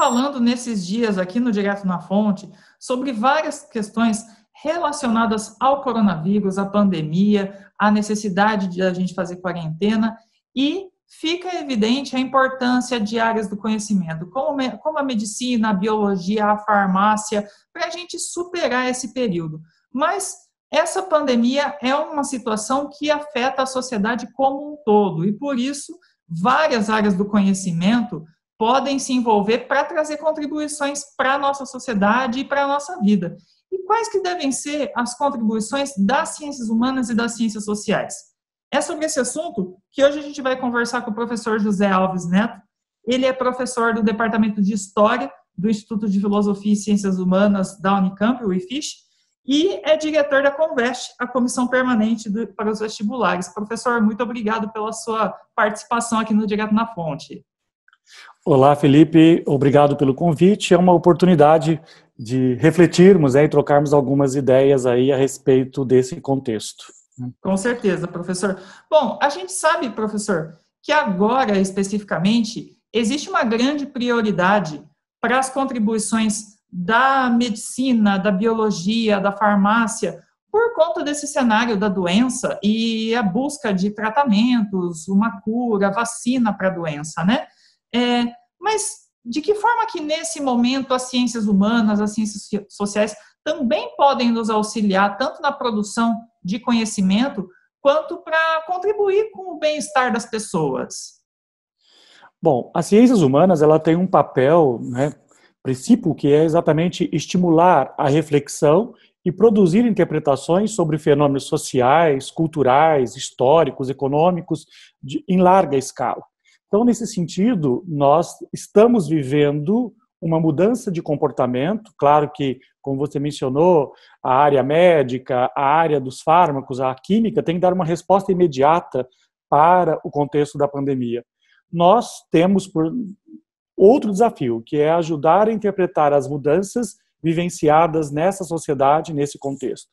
falando nesses dias aqui no Direto na Fonte sobre várias questões relacionadas ao coronavírus, à pandemia, à necessidade de a gente fazer quarentena e fica evidente a importância de áreas do conhecimento, como, como a medicina, a biologia, a farmácia, para a gente superar esse período. Mas essa pandemia é uma situação que afeta a sociedade como um todo e por isso várias áreas do conhecimento podem se envolver para trazer contribuições para a nossa sociedade e para a nossa vida. E quais que devem ser as contribuições das ciências humanas e das ciências sociais? É sobre esse assunto que hoje a gente vai conversar com o professor José Alves Neto. Ele é professor do Departamento de História do Instituto de Filosofia e Ciências Humanas da Unicamp, o IFISH, e é diretor da Convest, a comissão permanente do, para os vestibulares. Professor, muito obrigado pela sua participação aqui no Direto na Fonte. Olá, Felipe. Obrigado pelo convite. É uma oportunidade de refletirmos né, e trocarmos algumas ideias aí a respeito desse contexto. Com certeza, professor. Bom, a gente sabe, professor, que agora especificamente existe uma grande prioridade para as contribuições da medicina, da biologia, da farmácia, por conta desse cenário da doença e a busca de tratamentos, uma cura, vacina para a doença, né? É, mas de que forma que nesse momento as ciências humanas, as ciências sociais também podem nos auxiliar tanto na produção de conhecimento quanto para contribuir com o bem-estar das pessoas? Bom, as ciências humanas ela tem um papel, né, princípio que é exatamente estimular a reflexão e produzir interpretações sobre fenômenos sociais, culturais, históricos, econômicos de, em larga escala. Então, nesse sentido, nós estamos vivendo uma mudança de comportamento. Claro que, como você mencionou, a área médica, a área dos fármacos, a química tem que dar uma resposta imediata para o contexto da pandemia. Nós temos outro desafio, que é ajudar a interpretar as mudanças vivenciadas nessa sociedade, nesse contexto.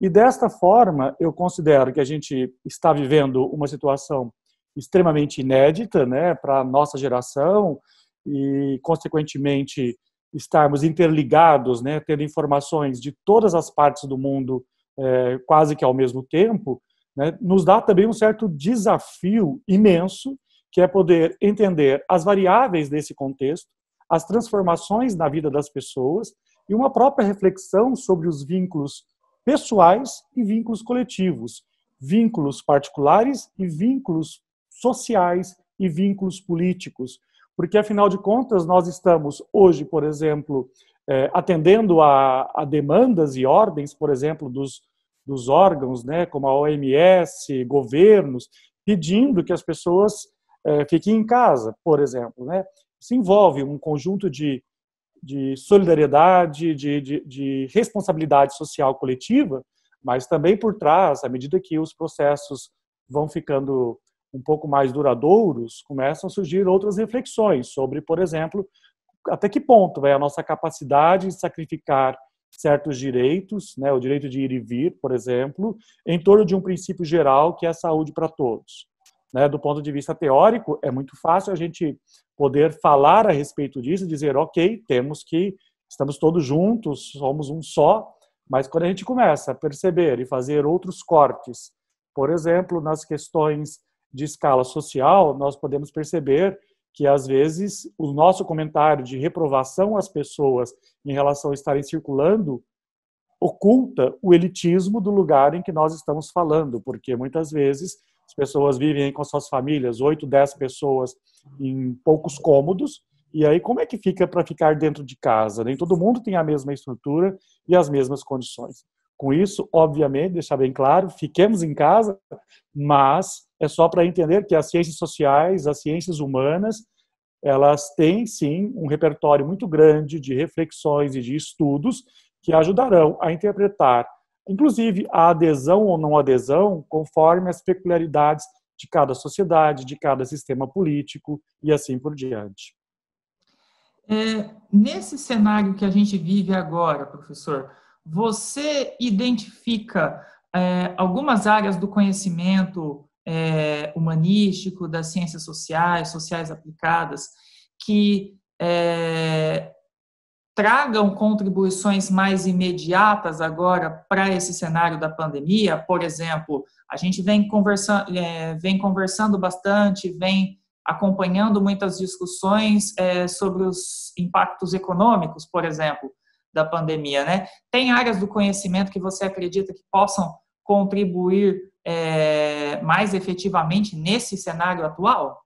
E desta forma, eu considero que a gente está vivendo uma situação extremamente inédita né, para a nossa geração e, consequentemente, estarmos interligados, né, tendo informações de todas as partes do mundo é, quase que ao mesmo tempo, né, nos dá também um certo desafio imenso, que é poder entender as variáveis desse contexto, as transformações na vida das pessoas e uma própria reflexão sobre os vínculos pessoais e vínculos coletivos, vínculos particulares e vínculos sociais e vínculos políticos. Porque, afinal de contas, nós estamos hoje, por exemplo, eh, atendendo a, a demandas e ordens, por exemplo, dos, dos órgãos, né, como a OMS, governos, pedindo que as pessoas eh, fiquem em casa, por exemplo. Né? Se envolve um conjunto de, de solidariedade, de, de, de responsabilidade social coletiva, mas também por trás, à medida que os processos vão ficando um pouco mais duradouros, começam a surgir outras reflexões sobre, por exemplo, até que ponto vai é a nossa capacidade de sacrificar certos direitos, né, o direito de ir e vir, por exemplo, em torno de um princípio geral que é a saúde para todos. Né, do ponto de vista teórico, é muito fácil a gente poder falar a respeito disso e dizer, ok, temos que, estamos todos juntos, somos um só, mas quando a gente começa a perceber e fazer outros cortes, por exemplo, nas questões de escala social, nós podemos perceber que às vezes o nosso comentário de reprovação às pessoas em relação a estarem circulando oculta o elitismo do lugar em que nós estamos falando, porque muitas vezes as pessoas vivem com suas famílias, oito, dez pessoas em poucos cômodos, e aí como é que fica para ficar dentro de casa? Nem todo mundo tem a mesma estrutura e as mesmas condições com isso, obviamente, deixar bem claro, fiquemos em casa, mas é só para entender que as ciências sociais, as ciências humanas, elas têm sim um repertório muito grande de reflexões e de estudos que ajudarão a interpretar, inclusive, a adesão ou não adesão, conforme as peculiaridades de cada sociedade, de cada sistema político e assim por diante. É, nesse cenário que a gente vive agora, professor, você identifica é, algumas áreas do conhecimento é, humanístico, das ciências sociais, sociais aplicadas, que é, tragam contribuições mais imediatas agora para esse cenário da pandemia? Por exemplo, a gente vem conversando, é, vem conversando bastante, vem acompanhando muitas discussões é, sobre os impactos econômicos, por exemplo da pandemia, né? Tem áreas do conhecimento que você acredita que possam contribuir é, mais efetivamente nesse cenário atual?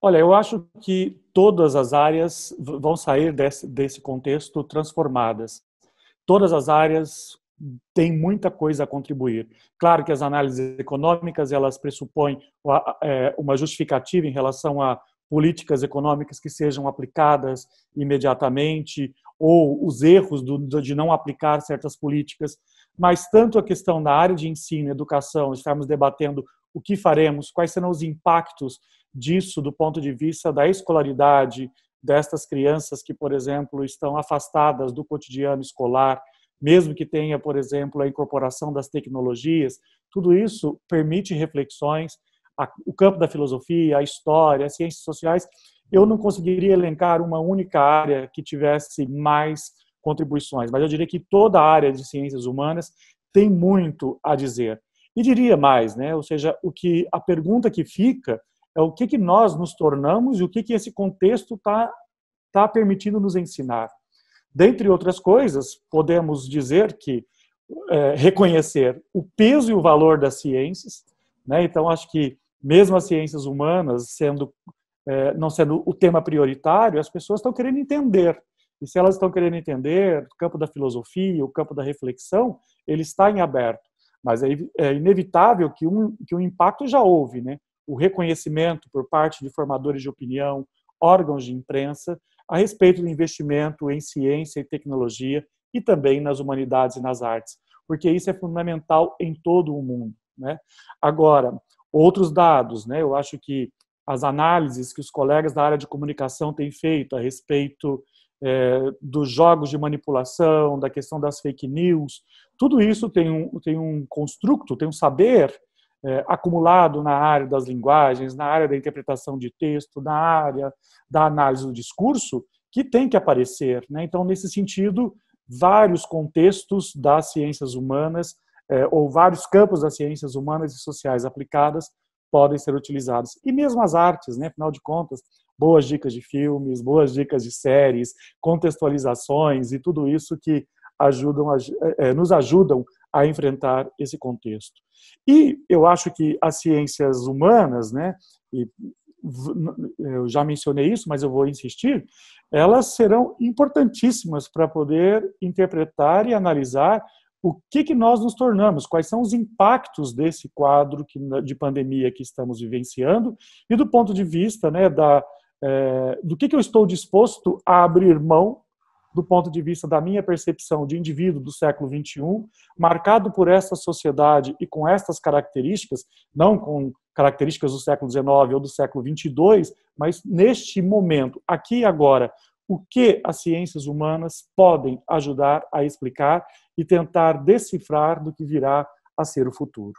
Olha, eu acho que todas as áreas vão sair desse, desse contexto transformadas. Todas as áreas têm muita coisa a contribuir. Claro que as análises econômicas elas pressupõem é, uma justificativa em relação a políticas econômicas que sejam aplicadas imediatamente ou os erros do, de não aplicar certas políticas, mas tanto a questão da área de ensino e educação, estarmos debatendo o que faremos, quais serão os impactos disso do ponto de vista da escolaridade destas crianças que, por exemplo, estão afastadas do cotidiano escolar, mesmo que tenha, por exemplo, a incorporação das tecnologias, tudo isso permite reflexões, o campo da filosofia, a história, as ciências sociais, eu não conseguiria elencar uma única área que tivesse mais contribuições, mas eu diria que toda a área de ciências humanas tem muito a dizer. E diria mais, né? Ou seja, o que a pergunta que fica é o que que nós nos tornamos e o que que esse contexto está tá permitindo nos ensinar. Dentre outras coisas, podemos dizer que é, reconhecer o peso e o valor das ciências, né? Então acho que mesmo as ciências humanas sendo é, não sendo o tema prioritário, as pessoas estão querendo entender. E se elas estão querendo entender o campo da filosofia, o campo da reflexão, ele está em aberto. Mas é, é inevitável que um, que um impacto já houve, né? O reconhecimento por parte de formadores de opinião, órgãos de imprensa, a respeito do investimento em ciência e tecnologia e também nas humanidades e nas artes, porque isso é fundamental em todo o mundo. Né? Agora, outros dados, né? eu acho que as análises que os colegas da área de comunicação têm feito a respeito é, dos jogos de manipulação, da questão das fake news, tudo isso tem um, tem um construto, tem um saber é, acumulado na área das linguagens, na área da interpretação de texto, na área da análise do discurso, que tem que aparecer. Né? Então, nesse sentido, vários contextos das ciências humanas é, ou vários campos das ciências humanas e sociais aplicadas podem ser utilizados. E mesmo as artes, né? afinal de contas, boas dicas de filmes, boas dicas de séries, contextualizações e tudo isso que ajudam a, é, é, nos ajudam a enfrentar esse contexto. E eu acho que as ciências humanas, né, e eu já mencionei isso, mas eu vou insistir, elas serão importantíssimas para poder interpretar e analisar o que, que nós nos tornamos, quais são os impactos desse quadro que, de pandemia que estamos vivenciando e do ponto de vista né, da, é, do que, que eu estou disposto a abrir mão do ponto de vista da minha percepção de indivíduo do século XXI, marcado por essa sociedade e com estas características, não com características do século XIX ou do século XXII, mas neste momento, aqui e agora, o que as ciências humanas podem ajudar a explicar e tentar decifrar do que virá a ser o futuro.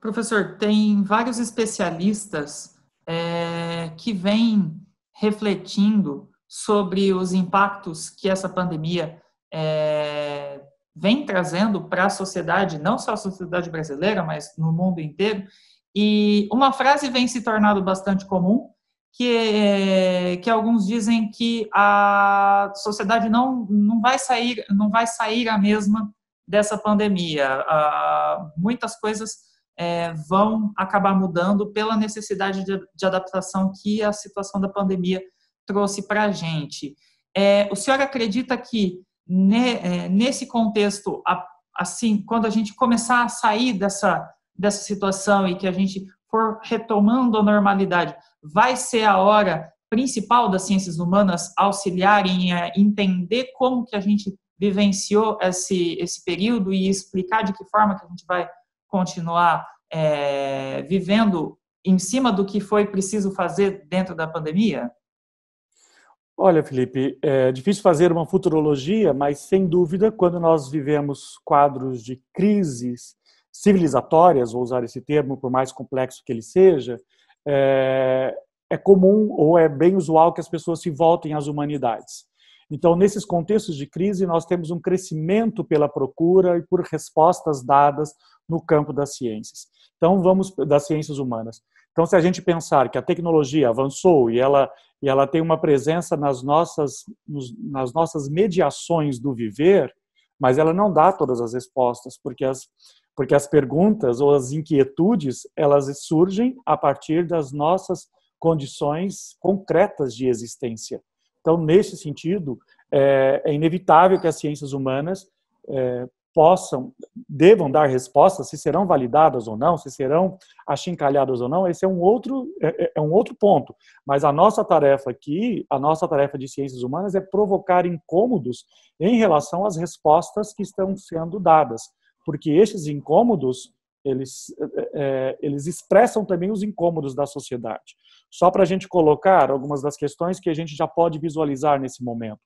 Professor, tem vários especialistas é, que vêm refletindo sobre os impactos que essa pandemia é, vem trazendo para a sociedade, não só a sociedade brasileira, mas no mundo inteiro. E uma frase vem se tornando bastante comum, que, eh, que alguns dizem que a sociedade não, não, vai sair, não vai sair a mesma dessa pandemia. Ah, muitas coisas é, vão acabar mudando pela necessidade de, de, adaptação que a situação da pandemia trouxe para a gente. É, o senhor acredita que ne, é, nesse contexto, a, assim, quando a gente começar a sair dessa, dessa situação e que a gente for retomando a normalidade, vai ser a hora principal das ciências humanas auxiliarem a entender como que a gente vivenciou esse, esse período e explicar de que forma que a gente vai continuar é, vivendo em cima do que foi preciso fazer dentro da pandemia? Olha, Felipe, é difícil fazer uma futurologia, mas sem dúvida, quando nós vivemos quadros de crises civilizatórias, vou usar esse termo, por mais complexo que ele seja, é, é comum ou é bem usual que as pessoas se voltem às humanidades. Então, nesses contextos de crise, nós temos um crescimento pela procura e por respostas dadas no campo das ciências. Então, vamos das ciências humanas. Então, se a gente pensar que a tecnologia avançou e ela, e ela tem uma presença nas nossas, nos, nas nossas mediações do viver, mas ela não dá todas as respostas, porque as, porque as perguntas ou as inquietudes elas surgem a partir das nossas condições concretas de existência. Então, nesse sentido, é, é inevitável que as ciências humanas é, possam, devam dar respostas, se serão validadas ou não, se serão achincalhadas ou não, esse é um outro, é, é, é, um outro ponto. Mas a nossa tarefa aqui, a nossa tarefa de ciências humanas é provocar incômodos em relação às respostas que estão sendo dadas porque esses incômodos eles, é, é, eles expressam também os incômodos da sociedade. Só para a gente colocar algumas das questões que a gente já pode visualizar nesse momento.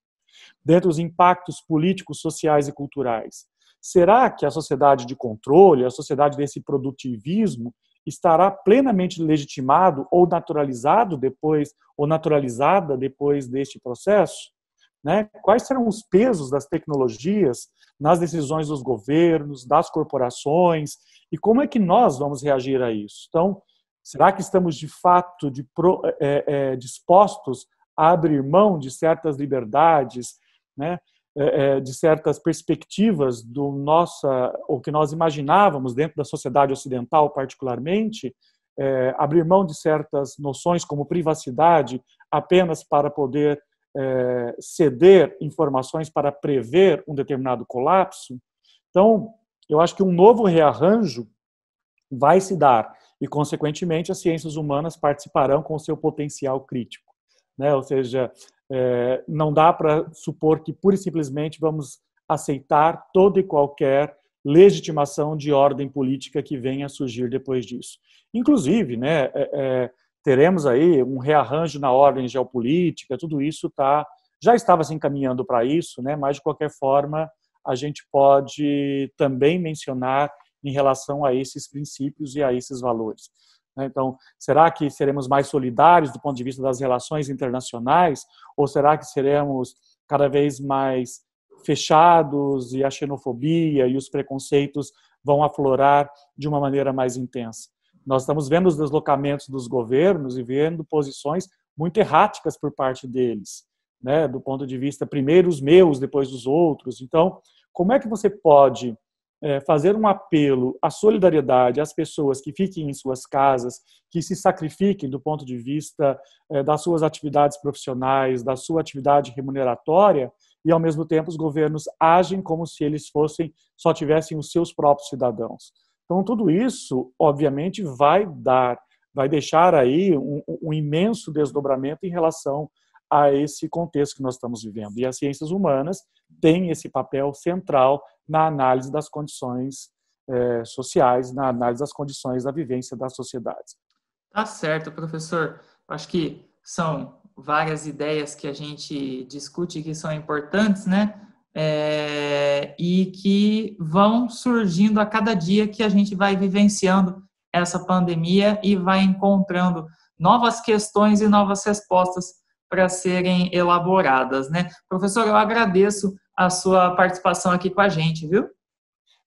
Dentro dos impactos políticos, sociais e culturais. Será que a sociedade de controle, a sociedade desse produtivismo, estará plenamente legitimado ou naturalizado depois, ou naturalizada depois deste processo? Né? Quais serão os pesos das tecnologias nas decisões dos governos, das corporações e como é que nós vamos reagir a isso? Então, será que estamos de fato de pro, é, é, é dispostos a abrir mão de certas liberdades, né? É, é de certas perspectivas do nossa o que nós imaginávamos dentro da sociedade ocidental particularmente é, abrir mão de certas noções como privacidade apenas para poder é, ceder informações para prever um determinado colapso. Então, eu acho que um novo rearranjo vai se dar e, consequentemente, as ciências humanas participarão com o seu potencial crítico. Né? Ou seja, é, não dá para supor que pura e simplesmente vamos aceitar toda e qualquer legitimação de ordem política que venha a surgir depois disso. Inclusive, né, é, é teremos aí um rearranjo na ordem geopolítica, tudo isso tá, já estava se encaminhando para isso, né? mas de qualquer forma a gente pode também mencionar em relação a esses princípios e a esses valores. Né. Então, será que seremos mais solidários do ponto de vista das relações internacionais? Ou será que seremos cada vez mais fechados e a xenofobia e os preconceitos vão aflorar de uma maneira mais intensa? Nós estamos vendo os deslocamentos dos governos e vendo posições muito erráticas por parte deles, né? do ponto de vista, primeiro os meus, depois os outros. Então, como é que você pode é, fazer um apelo à solidariedade às pessoas que fiquem em suas casas, que se sacrifiquem do ponto de vista é, das suas atividades profissionais, da sua atividade remuneratória, e ao mesmo tempo os governos agem como se eles fossem só tivessem os seus próprios cidadãos. Então, tudo isso, obviamente, vai dar, vai deixar aí um, um imenso desdobramento em relação a esse contexto que nós estamos vivendo. E as ciências humanas têm esse papel central na análise das condições é, sociais, na análise das condições da vivência das sociedades. Tá certo, professor. Acho que são várias ideias que a gente discute que são importantes, né? é, e que vão surgindo a cada dia que a gente vai vivenciando essa pandemia e vai encontrando novas questões e novas respostas para serem elaboradas, né? Professor, eu agradeço a sua participação aqui com a gente, viu?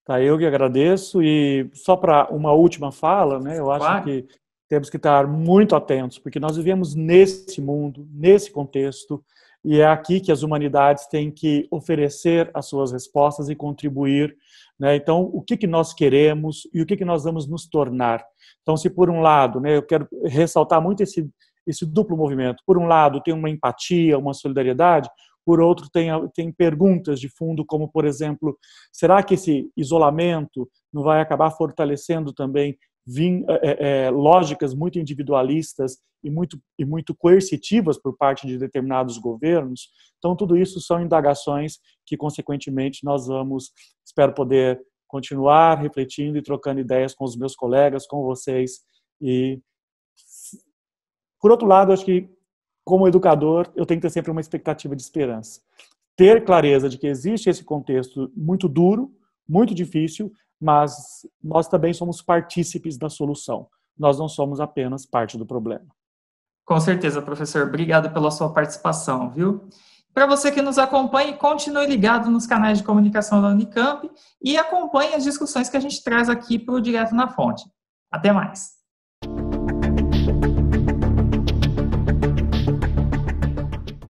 Tá, eu que agradeço e só para uma última fala, né? Eu acho claro. que temos que estar muito atentos, porque nós vivemos nesse mundo, nesse contexto, e é aqui que as humanidades têm que oferecer as suas respostas e contribuir. Né? Então, o que, que nós queremos e o que, que nós vamos nos tornar? Então, se por um lado, né, eu quero ressaltar muito esse, esse duplo movimento. Por um lado, tem uma empatia, uma solidariedade. Por outro, tem, tem perguntas de fundo, como, por exemplo, será que esse isolamento não vai acabar fortalecendo também vim, é, é, é, lógicas muito individualistas e muito, e muito coercitivas por parte de determinados governos. Então, tudo isso são indagações que, consequentemente, nós vamos, espero poder continuar refletindo e trocando ideias com os meus colegas, com vocês. E, por outro lado, acho que, como educador, eu tenho que ter sempre uma expectativa de esperança. Ter clareza de que existe esse contexto muito duro, muito difícil, mas nós também somos partícipes da solução. Nós não somos apenas parte do problema. Com certeza, professor. Obrigado pela sua participação, viu? Para você que nos acompanha, continue ligado nos canais de comunicação da Unicamp e acompanhe as discussões que a gente traz aqui para o Direto na Fonte. Até mais!